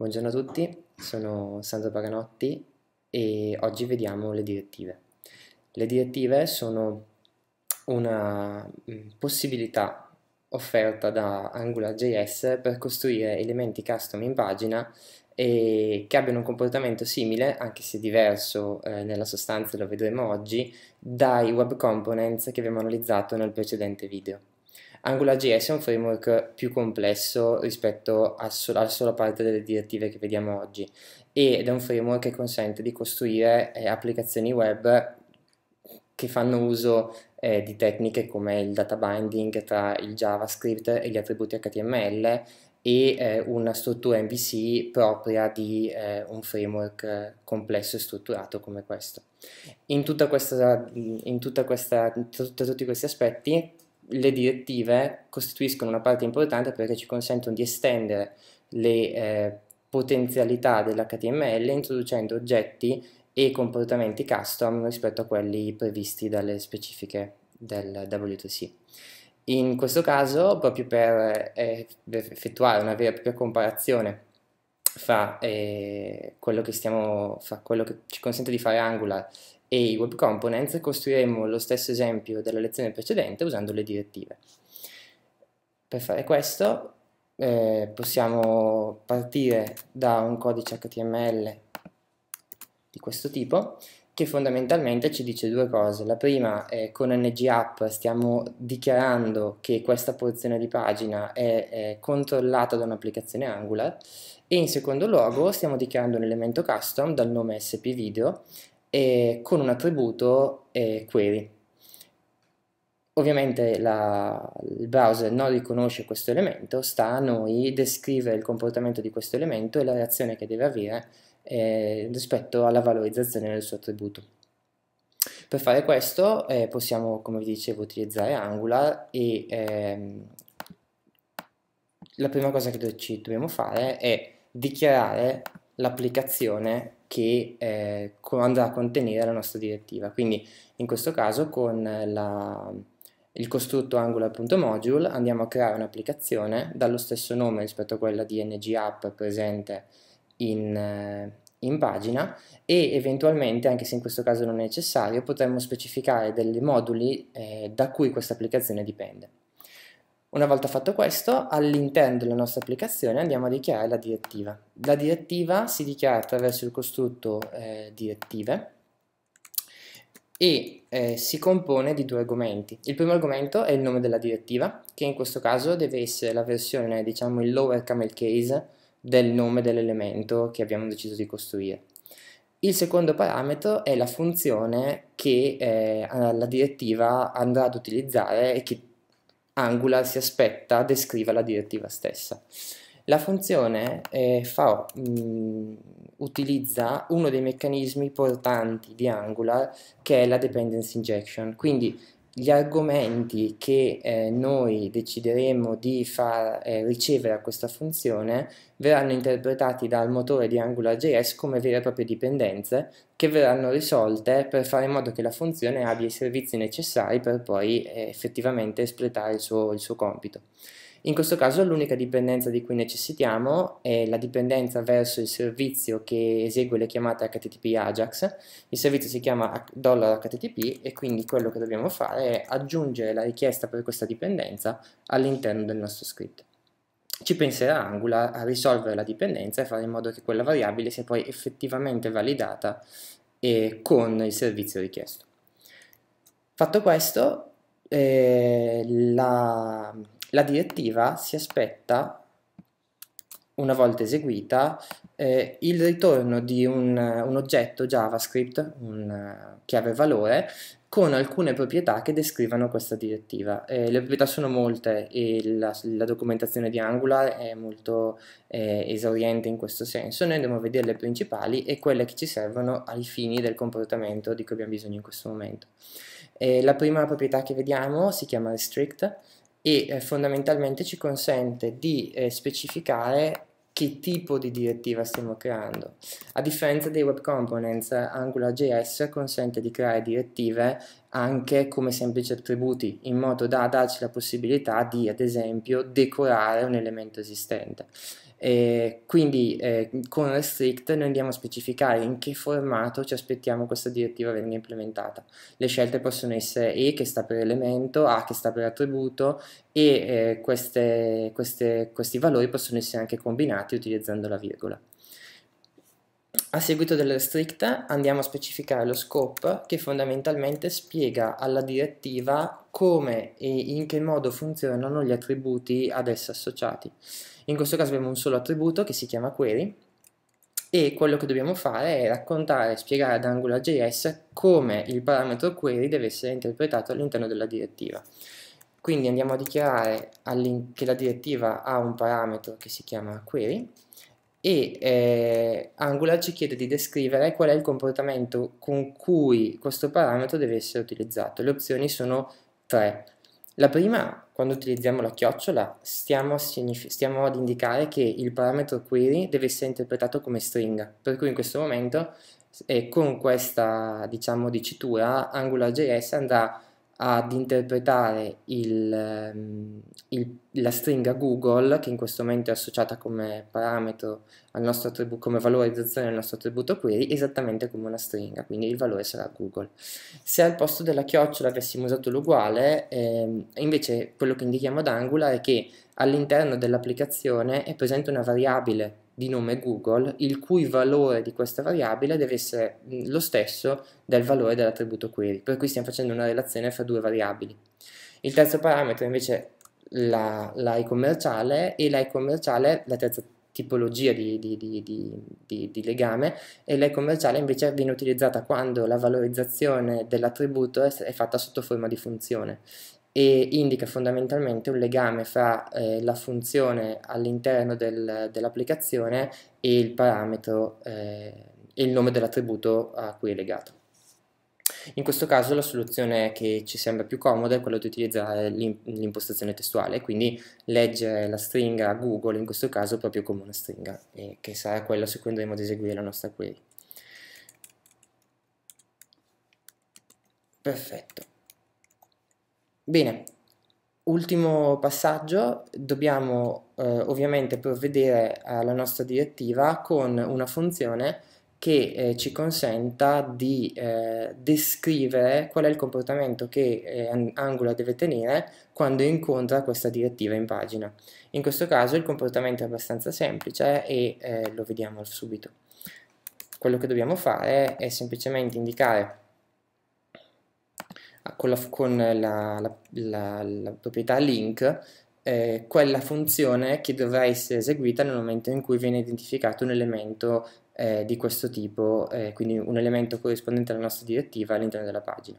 Buongiorno a tutti, sono Sandro Paganotti e oggi vediamo le direttive. Le direttive sono una mm, possibilità offerta da AngularJS per costruire elementi custom in pagina e che abbiano un comportamento simile, anche se diverso eh, nella sostanza, lo vedremo oggi, dai web components che abbiamo analizzato nel precedente video. AngularJS è un framework più complesso rispetto alla sola parte delle direttive che vediamo oggi ed è un framework che consente di costruire eh, applicazioni web che fanno uso eh, di tecniche come il data binding tra il JavaScript e gli attributi HTML e eh, una struttura MVC propria di eh, un framework complesso e strutturato come questo. In, tutta questa, in tutta questa, tutti questi aspetti le direttive costituiscono una parte importante perché ci consentono di estendere le eh, potenzialità dell'HTML introducendo oggetti e comportamenti custom rispetto a quelli previsti dalle specifiche del W2C. In questo caso, proprio per eh, effettuare una vera e propria comparazione fra, eh, quello, che stiamo, fra quello che ci consente di fare Angular e i web components costruiremo lo stesso esempio della lezione precedente usando le direttive. Per fare questo eh, possiamo partire da un codice HTML di questo tipo che fondamentalmente ci dice due cose. La prima, eh, con ngapp stiamo dichiarando che questa porzione di pagina è, è controllata da un'applicazione Angular e in secondo luogo stiamo dichiarando un elemento custom dal nome spvideo eh, con un attributo eh, query. Ovviamente la, il browser non riconosce questo elemento, sta a noi descrivere il comportamento di questo elemento e la reazione che deve avere eh, rispetto alla valorizzazione del suo attributo. Per fare questo eh, possiamo, come vi dicevo, utilizzare Angular e ehm, la prima cosa che ci dobbiamo fare è dichiarare l'applicazione che eh, andrà a contenere la nostra direttiva. Quindi in questo caso con la, il costrutto angular.module andiamo a creare un'applicazione dallo stesso nome rispetto a quella di ngapp presente in, in pagina e eventualmente, anche se in questo caso non è necessario, potremmo specificare dei moduli eh, da cui questa applicazione dipende. Una volta fatto questo, all'interno della nostra applicazione andiamo a dichiarare la direttiva. La direttiva si dichiara attraverso il costrutto eh, direttive e eh, si compone di due argomenti. Il primo argomento è il nome della direttiva, che in questo caso deve essere la versione, diciamo il lower camel case, del nome dell'elemento che abbiamo deciso di costruire. Il secondo parametro è la funzione che eh, la direttiva andrà ad utilizzare e che Angular si aspetta descriva la direttiva stessa. La funzione eh, fa, mh, mm, utilizza uno dei meccanismi portanti di Angular che è la dependency injection, quindi gli argomenti che eh, noi decideremo di far eh, ricevere a questa funzione verranno interpretati dal motore di AngularJS come vere e proprie dipendenze che verranno risolte per fare in modo che la funzione abbia i servizi necessari per poi eh, effettivamente espletare il suo, il suo compito. In questo caso l'unica dipendenza di cui necessitiamo è la dipendenza verso il servizio che esegue le chiamate HTTP Ajax. Il servizio si chiama $HTTP e quindi quello che dobbiamo fare è aggiungere la richiesta per questa dipendenza all'interno del nostro script. Ci penserà Angular a risolvere la dipendenza e fare in modo che quella variabile sia poi effettivamente validata con il servizio richiesto. Fatto questo, eh, la, la direttiva si aspetta, una volta eseguita, eh, il ritorno di un, un oggetto JavaScript, un uh, eh, chiave valore, con alcune proprietà che descrivano questa direttiva. Eh, le proprietà sono molte e la, la documentazione di Angular è molto eh, esauriente in questo senso. Noi andiamo a vedere le principali e quelle che ci servono ai fini del comportamento di cui abbiamo bisogno in questo momento. Eh, la prima proprietà che vediamo si chiama restrict e eh, fondamentalmente ci consente di eh, specificare che tipo di direttiva stiamo creando. A differenza dei web components, AngularJS consente di creare direttive anche come semplici attributi, in modo da darci la possibilità di, ad esempio, decorare un elemento esistente. Eh, quindi eh, con restrict noi andiamo a specificare in che formato ci aspettiamo questa direttiva venga implementata. Le scelte possono essere E che sta per elemento, A che sta per attributo e eh, queste, queste, questi valori possono essere anche combinati utilizzando la virgola a seguito delle restrict andiamo a specificare lo scope che fondamentalmente spiega alla direttiva come e in che modo funzionano gli attributi ad essa associati. In questo caso abbiamo un solo attributo che si chiama query e quello che dobbiamo fare è raccontare e spiegare ad AngularJS come il parametro query deve essere interpretato all'interno della direttiva. Quindi andiamo a dichiarare che la direttiva ha un parametro che si chiama query e eh, Angular ci chiede di descrivere qual è il comportamento con cui questo parametro deve essere utilizzato. Le opzioni sono tre. La prima, quando utilizziamo la chiocciola, stiamo, stiamo ad indicare che il parametro query deve essere interpretato come stringa, per cui in questo momento eh, con questa diciamo, dicitura AngularJS andrà a ad interpretare il, ehm, il, la stringa Google, che in questo momento è associata come parametro al nostro attributo, come valorizzazione al nostro attributo query, esattamente come una stringa, quindi il valore sarà Google. Se al posto della chiocciola avessimo usato l'uguale, ehm, invece quello che indichiamo ad Angular è che all'interno dell'applicazione è presente una variabile di nome Google, il cui valore di questa variabile deve essere mm, lo stesso del valore dell'attributo query, per cui stiamo facendo una relazione fra due variabili. Il terzo parametro invece la, l'AI commerciale e l'AI commerciale, la terza tipologia di, di, di, di legame, e l'AI commerciale invece viene utilizzata quando la valorizzazione dell'attributo è, è fatta sotto forma di funzione e indica fondamentalmente un legame fra eh, la funzione all'interno del, dell'applicazione e il parametro eh, e il nome dell'attributo a cui è legato. In questo caso la soluzione che ci sembra più comoda è quella di utilizzare l'impostazione testuale, quindi leggere la stringa Google, in questo caso proprio come una stringa, che sarà quella su cui andremo ad eseguire la nostra query. Perfetto. Bene, ultimo passaggio, dobbiamo eh, ovviamente provvedere alla nostra direttiva con una funzione che eh, ci consenta di eh, descrivere qual è il comportamento che eh, Angular deve tenere quando incontra questa direttiva in pagina. In questo caso il comportamento è abbastanza semplice e eh, lo vediamo subito. Quello che dobbiamo fare è semplicemente indicare con la, con la, la, la proprietà link eh, quella funzione che dovrà essere eseguita nel momento in cui viene identificato un elemento eh, di questo tipo, eh, quindi un elemento corrispondente alla nostra direttiva all'interno della pagina.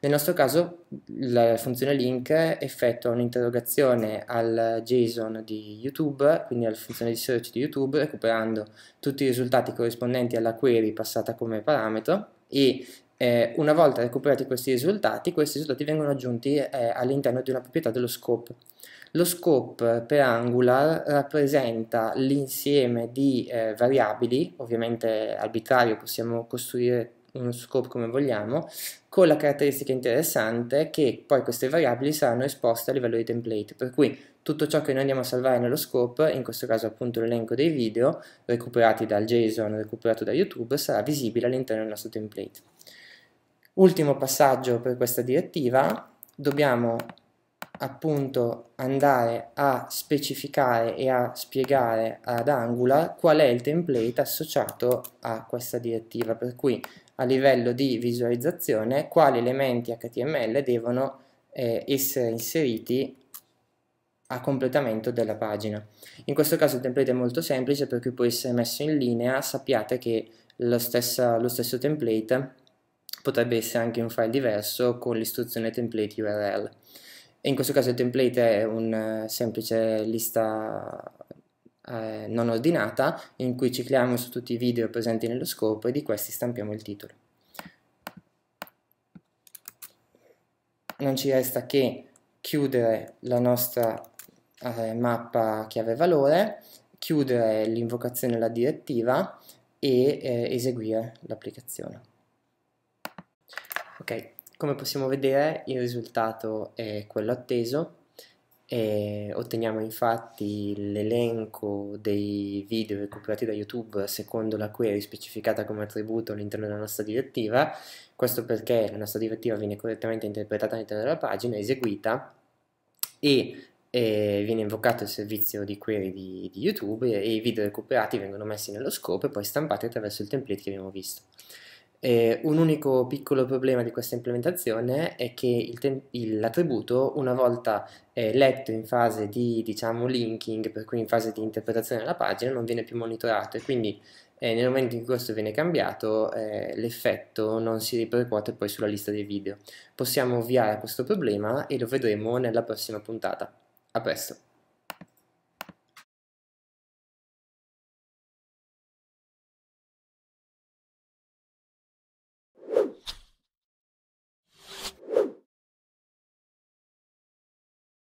Nel nostro caso la funzione link effettua un'interrogazione al JSON di YouTube, quindi alla funzione di search di YouTube, recuperando tutti i risultati corrispondenti alla query passata come parametro e eh, una volta recuperati questi risultati, questi risultati vengono aggiunti eh, all'interno di una proprietà dello scope. Lo scope per Angular rappresenta l'insieme di eh, variabili, ovviamente arbitrario, possiamo costruire uno scope come vogliamo, con la caratteristica interessante che poi queste variabili saranno esposte a livello di template, per cui tutto ciò che noi andiamo a salvare nello scope, in questo caso appunto l'elenco dei video recuperati dal JSON, recuperato da YouTube, sarà visibile all'interno del nostro template. Ultimo passaggio per questa direttiva, dobbiamo appunto andare a specificare e a spiegare ad Angular qual è il template associato a questa direttiva, per cui a livello di visualizzazione quali elementi HTML devono eh, essere inseriti a completamento della pagina. In questo caso il template è molto semplice perché può essere messo in linea, sappiate che lo stesso, lo stesso template potrebbe essere anche un file diverso con l'istruzione template URL. E in questo caso il template è una eh, semplice lista eh, non ordinata in cui cicliamo su tutti i video presenti nello scopo e di questi stampiamo il titolo. Non ci resta che chiudere la nostra eh, mappa chiave valore, chiudere l'invocazione alla direttiva e eh, eseguire l'applicazione. Ok, come possiamo vedere il risultato è quello atteso e otteniamo infatti l'elenco dei video recuperati da YouTube secondo la query specificata come attributo all'interno della nostra direttiva questo perché la nostra direttiva viene correttamente interpretata all'interno della pagina, eseguita e eh, viene invocato il servizio di query di, di YouTube e, e i video recuperati vengono messi nello scope e poi stampati attraverso il template che abbiamo visto eh, un unico piccolo problema di questa implementazione è che te- il, l'attributo, una volta eh, letto in fase di diciamo, linking, per cui in fase di interpretazione della pagina, non viene più monitorato e quindi eh, nel momento in cui questo viene cambiato eh, l'effetto non si ripercuote poi sulla lista dei video. Possiamo ovviare a questo problema e lo vedremo nella prossima puntata. A presto!